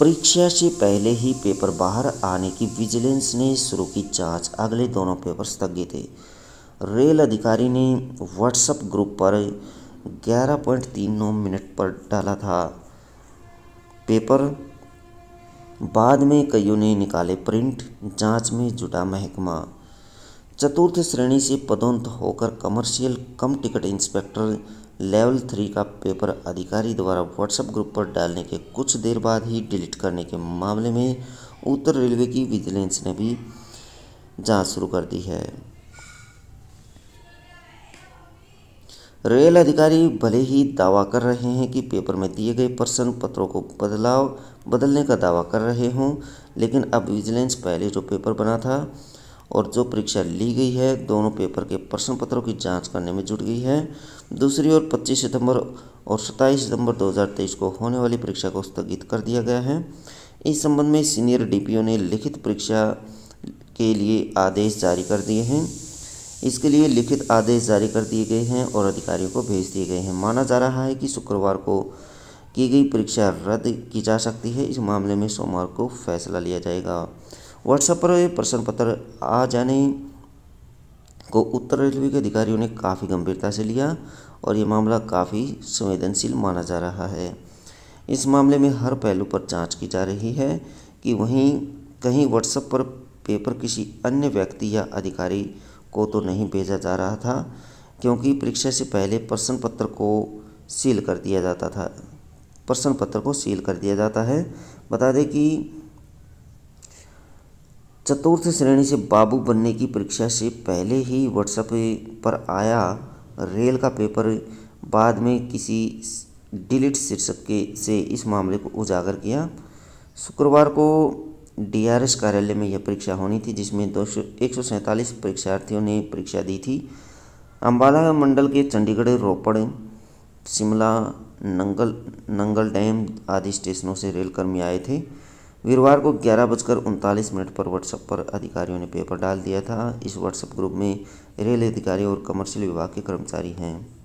परीक्षा से पहले ही पेपर बाहर आने की विजिलेंस ने शुरू की जांच अगले दोनों पेपर स्थगित है रेल अधिकारी ने व्हाट्सएप ग्रुप पर 11.39 मिनट पर डाला था पेपर बाद में कईयों ने निकाले प्रिंट जांच में जुटा महकमा चतुर्थ श्रेणी से पदोन्नत होकर commercial cum ticket inspector level three का पेपर अधिकारी द्वारा व्हाट्सएप ग्रुप पर डालने के कुछ देर बाद ही डिलीट करने के मामले में उत्तर रेलवे की विजिलेंस ने भी जांच शुरू कर दी है रेल अधिकारी भले ही दावा कर रहे हैं कि पेपर में दिए गए प्रश्न पत्रों को बदलाव बदलने का दावा कर रहे हों लेकिन अब विजिलेंस पहले जो पेपर बना था और जो परीक्षा ली गई है दोनों पेपर के प्रश्न पत्रों की जांच करने में जुट गई है दूसरी ओर 25 सितंबर और 27 सितंबर 2023 को होने वाली परीक्षा को स्थगित कर दिया गया है इस संबंध में सीनियर डीपीओ ने लिखित परीक्षा के लिए आदेश जारी कर दिए हैं इसके लिए लिखित आदेश जारी कर दिए गए हैं और अधिकारियों को भेज दिए गए हैं माना जा रहा है कि शुक्रवार को की गई परीक्षा रद्द की जा सकती है इस मामले में सोमवार को फैसला लिया जाएगा व्हाट्सएप पर प्रश्न पत्र आ जाने को उत्तर रेलवे के अधिकारियों ने काफ़ी गंभीरता से लिया और ये मामला काफ़ी संवेदनशील माना जा रहा है इस मामले में हर पहलू पर जांच की जा रही है कि वहीं कहीं व्हाट्सएप पर पेपर किसी अन्य व्यक्ति या अधिकारी को तो नहीं भेजा जा रहा था क्योंकि परीक्षा से पहले प्रश्न पत्र को सील कर दिया जाता था प्रश्न पत्र को सील कर दिया जाता है बता दें कि चतुर्थ श्रेणी से बाबू बनने की परीक्षा से पहले ही व्हाट्सएप पर आया रेल का पेपर बाद में किसी डिलीट शीर्षक के से इस मामले को उजागर किया शुक्रवार को डीआरएस कार्यालय में यह परीक्षा होनी थी जिसमें दो सौ एक सौ सैंतालीस परीक्षार्थियों ने परीक्षा दी थी अम्बाला मंडल के चंडीगढ़ रोपड़ शिमला नंगल नंगल डैम आदि स्टेशनों से रेलकर्मी आए थे वीरवार को ग्यारह बजकर उनतालीस मिनट पर व्हाट्सएप पर अधिकारियों ने पेपर डाल दिया था इस व्हाट्सएप ग्रुप में रेल अधिकारी और कमर्शियल विभाग के कर्मचारी हैं